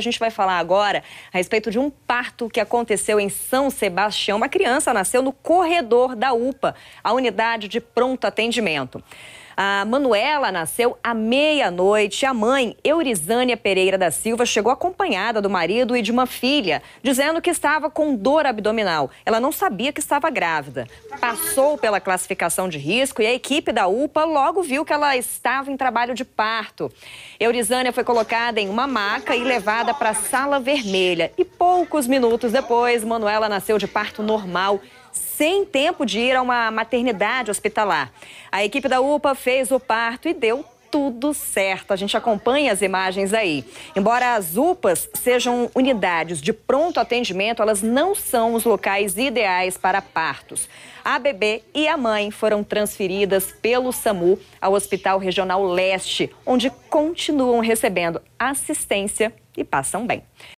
A gente vai falar agora a respeito de um parto que aconteceu em São Sebastião. Uma criança nasceu no corredor da UPA, a unidade de pronto atendimento. A Manuela nasceu à meia-noite. A mãe, Eurizânia Pereira da Silva, chegou acompanhada do marido e de uma filha, dizendo que estava com dor abdominal. Ela não sabia que estava grávida. Passou pela classificação de risco e a equipe da UPA logo viu que ela estava em trabalho de parto. Eurizânia foi colocada em uma maca e levada para a sala vermelha e poucos minutos depois, Manuela nasceu de parto normal, sem tempo de ir a uma maternidade hospitalar. A equipe da UPA fez o parto e deu tudo certo. A gente acompanha as imagens aí. Embora as UPAs sejam unidades de pronto atendimento, elas não são os locais ideais para partos. A bebê e a mãe foram transferidas pelo SAMU ao Hospital Regional Leste, onde continuam recebendo assistência e passam bem.